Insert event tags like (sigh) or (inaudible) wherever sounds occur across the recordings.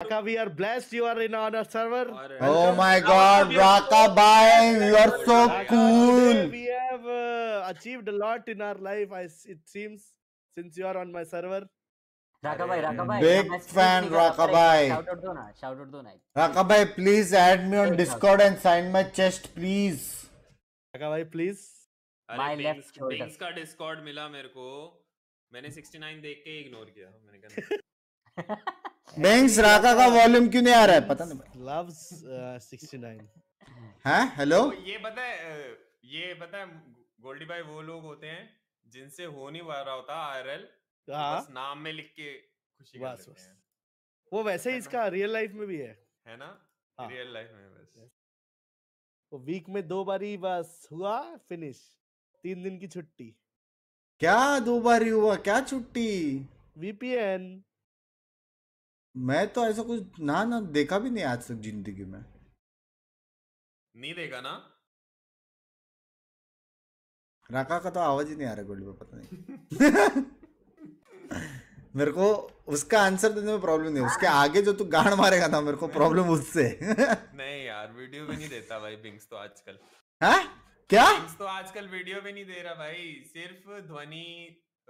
Raka, we are blessed you are in on our server. Oh, oh my god, Raka buying, you are so cool. We have uh, achieved a lot in our life, I, it seems, since you are on my server. Raka bhai, Raka bhai. Big fan, Raka bhai. Shout out do na, shout out do na. Raka bhai, please add me on Discord and sign my chest, please. Raka bhai, please. My left shoulder. Things का Discord मिला मेरे को, मैंने 69 देख के ignore किया, मैंने कहा (laughs) (laughs) बैंक्स राका का वॉल्यूम क्यों नहीं आ रहा है पता नहीं लव्स 69 हां हेलो ये पता है uh, ये पता है गोल्डी भाई वो लोग होते हैं जिनसे हो नहीं पा रहा होता आरएल तो हाँ। बस नाम में लिख के खुशी बस बस वो वैसे ही इसका रियल लाइफ में भी है है ना रियल हाँ। लाइफ में बस वो तो वीक में दो बार ही बस हुआ फिनिश तीन दिन की छुट्टी क्या दो बार ही हुआ क्या छुट्टी वीपीएन मैं तो ऐसा कुछ ना ना देखा भी नहीं आज तक जिंदगी में नहीं देखा ना राका का तो आवाज ही नहीं आ रहा गोल्ड में पता नहीं (laughs) मेरे को उसका आंसर देने में प्रॉब्लम नहीं उसके आगे जो तू गाड़ मारेगा था मेरे को (laughs) प्रॉब्लम उससे नहीं यार वीडियो भी नहीं देता भाई बिंग्स तो आजकल हाँ क्या बिंग्स तो आजकल वीडियो भी नहीं दे रहा भाई सिर्फ ध्वनि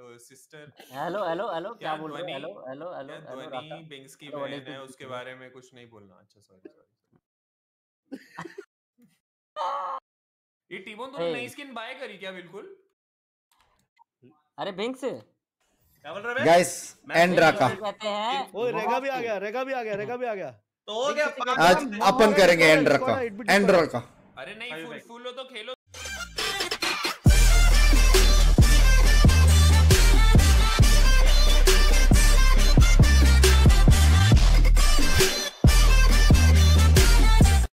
तो सिस्टर हेलो हेलो हेलो क्या बोल रहे हेलो हेलो हेलो ध्वनि बिंग्स की बहन है उसके बारे में कुछ नहीं बोलना अच्छा सॉरी सॉरी (laughs) ये टीमों तो नई स्किन बाय करी क्या बिल्कुल अरे बिंग्स क्या बोल रहे है गाइस एंड राका कहते हैं ओ रेगा भी आ गया रेगा भी आ गया रेगा भी आ गया तो हो गया आज अपन करेंगे एंड राका एंड राका अरे नहीं फुल